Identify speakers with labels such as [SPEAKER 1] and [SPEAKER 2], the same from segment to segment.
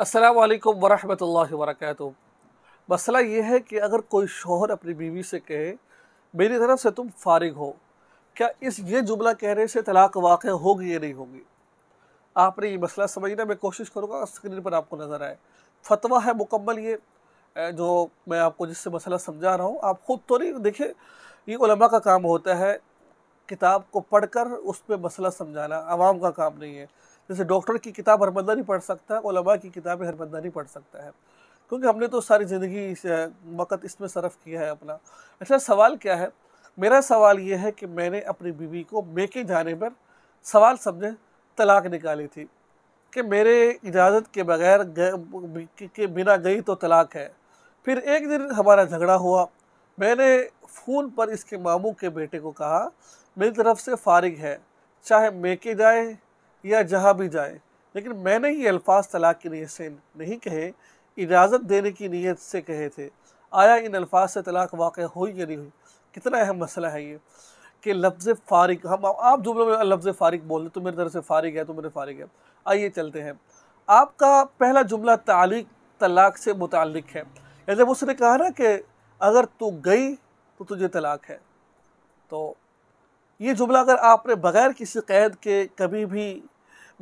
[SPEAKER 1] असलकम वालेकुम वरहमतुल्लाहि मसला ये है कि अगर कोई शोहर अपनी बीवी से कहे मेरी तरफ से तुम फारिग हो क्या इस ये जुमला कहने से तलाक वाक़ होगी या नहीं होगी आपने ये मसला समझना मैं कोशिश करूँगा स्क्रीन पर आपको नज़र आए फतवा है मुकम्मल ये जो मैं आपको जिससे मसला समझा रहा हूँ आप ख़ुद तो नहीं देखिए ये उलमा का काम होता है किताब को पढ़कर उस पर मसला समझाना आवाम का काम नहीं है जैसे डॉक्टर की किताब हर बंदा नहीं पढ़ सकता ओलमा की किताबें हर बंदा नहीं पढ़ सकता है क्योंकि हमने तो सारी ज़िंदगी इस वक़्त इसमें सरफ़ किया है अपना अच्छा सवाल क्या है मेरा सवाल ये है कि मैंने अपनी बीवी को मेके जाने पर सवाल समझे तलाक निकाली थी कि मेरे इजाज़त के बगैर के बिना गई तो तलाक है फिर एक दिन हमारा झगड़ा हुआ मैंने फ़ोन पर इसके मामू के बेटे को कहा मेरी तरफ से फारिग है चाहे मेके जाए या जहाँ भी जाए लेकिन मैंने ये अल्फाज तलाक की नीयत से नहीं कहे इजाज़त देने की नीयत से कहे थे आया इन अल्फाज से तलाक वाक़ हुई या नहीं हुई कितना अहम मसला है ये कि लफ्ज़ फ़ारिग हम आप जुमलों में लफ्ज़ फ़ारिग बोल रहे तो मेरे तरफ से फ़ारिग है तो मेरे फ़ारिग है आइए चलते हैं आपका पहला जुमला तालीक तलाक से मुतक है या जब उसने कहा ना कि अगर तू गई तो तुझे तलाक है तो ये जुमला अगर आपने बग़ैर किसी कैद के कभी भी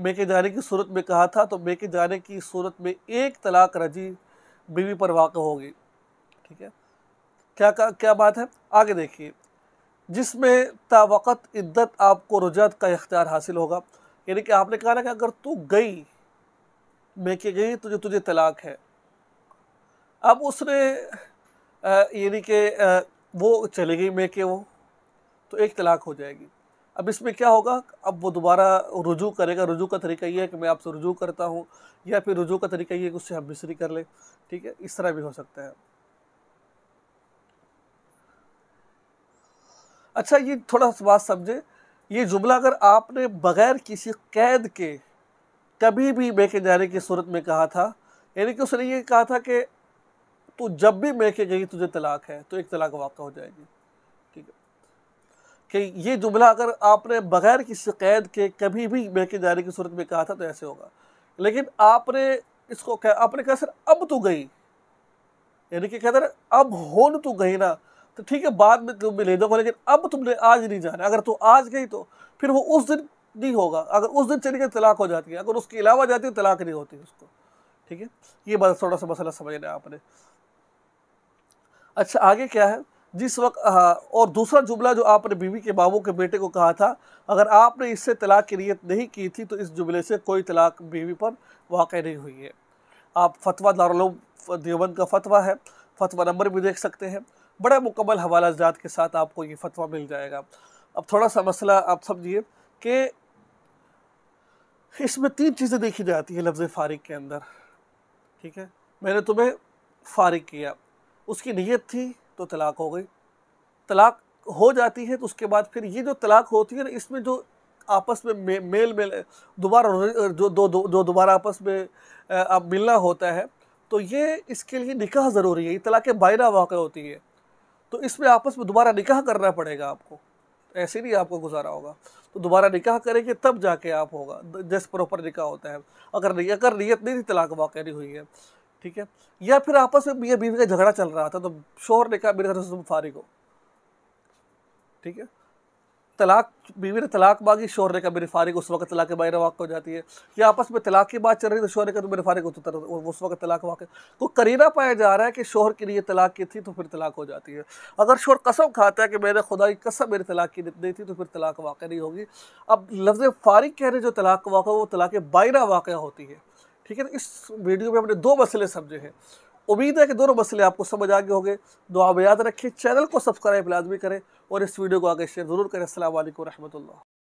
[SPEAKER 1] मेके जाने की सूरत में कहा था तो मेके जाने की सूरत में एक तलाक रजी बीवी पर वाक़ होगी ठीक है क्या क्या बात है आगे देखिए जिसमें तावक़त इद्दत आपको रुजात का इख्तियार हासिल होगा यानी कि आपने कहा ना कि अगर तू गई मेके गई तो जो तुझे तलाक है अब उसने यानी कि वो चली गई मेके वो तो एक तलाक हो जाएगी अब इसमें क्या होगा अब वो दोबारा रुजू करेगा रुजू का तरीका ये है कि मैं आपसे रुजू करता हूँ या फिर रुजू का तरीका ये है कि उससे हम मिसरी कर लें ठीक है इस तरह भी हो सकता है अच्छा ये थोड़ा सा बात समझे ये जुमला अगर आपने बग़ैर किसी कैद के कभी भी मेके जाने की सूरत में कहा था यानी कि उसने ये कहा था कि तू जब भी मेके गई तुझे तलाक है तो एक तलाक वाक़ हो जाएगी ठीक है कि ये जुमला अगर आपने बग़ैर किसी कैद के कभी भी बहके जाने की सूरत में कहा था तो ऐसे होगा लेकिन आपने इसको कह आपने कहा सर अब तो गई यानी कि कहते ना अब न तो गई ना तो ठीक है बाद में तुम ले दोगे लेकिन अब तुमने आज नहीं जाना अगर तू आज गई तो फिर वो उस दिन नहीं होगा अगर उस दिन चली गई तलाक हो जाती है अगर उसके अलावा जाती है तलाक नहीं होती उसको ठीक है ये बस थोड़ा सा मसला समझना आपने अच्छा आगे क्या है जिस वक्त और दूसरा जुमला जो आपने बीवी के बाबू के बेटे को कहा था अगर आपने इससे तलाक की नीयत नहीं की थी तो इस जुमले से कोई तलाक बीवी पर वाक़ नहीं हुई है आप फतवा दार देवबंद का फतवा है फतवा नंबर भी देख सकते हैं बड़ा मुकम्मल हवाला जात के साथ आपको ये फतवा मिल जाएगा अब थोड़ा सा मसला आप समझिए कि इसमें तीन चीज़ें देखी जाती है लफ्ज़ फारिग के अंदर ठीक है मैंने तुम्हें फारिग किया उसकी नीयत थी तो तलाक हो गई तलाक हो जाती है तो उसके बाद फिर ये जो तलाक होती है ना इसमें जो आपस में मे, मेल मेल दोबारा जो दो दो जो दोबारा आपस में अब मिलना होता है तो ये इसके लिए निकाह ज़रूरी है ये तलाक बायना वाक़ होती है तो इसमें आपस में दोबारा निकाह करना पड़ेगा आपको ऐसे नहीं आपको गुजारा होगा तो दोबारा निकाह करेंगे तब जाके आप होगा जैसे प्रॉपर निकाह होता है अगर नहीं अगर नीयत नहीं थी तलाक वाक़ नहीं हुई है ठीक है या फिर आपस में मियाँ बीवी का झगड़ा चल रहा था तो शोहर ने कहा मेरे घर से तुम फारिग हो ठीक है तलाक बीवी ने तलाक मांगी शोहर ने कहा मेरे फारिग उस वक्त तलाक बाहर वाक हो जाती है या आपस में तलाक की बात चल रही तो शोहर ने कहा तो मेरे फारिग उतर तो उस वक्त तलाक वाक तो करीना पाया जा रहा है कि शोहर के लिए तलाक की थी तो फिर तलाक हो जाती है अगर शोहर कसम खाता है कि मेरे खुदा की कसम मेरी तलाक की नहीं थी तो फिर तलाक वाक़ नहीं होगी अब लफ्ज़ फारिग कह रहे जो तलाक वाक़ वो तलाक बाहर वाक़ होती है ठीक है ना इस वीडियो में हमने दो मसले समझे हैं उम्मीद है कि दोनों मसले आपको समझ आ गए होंगे दुआ आप याद रखें चैनल को सब्सक्राइब लाजमी करें और इस वीडियो को आगे शेयर ज़रूर करें असल वरहमल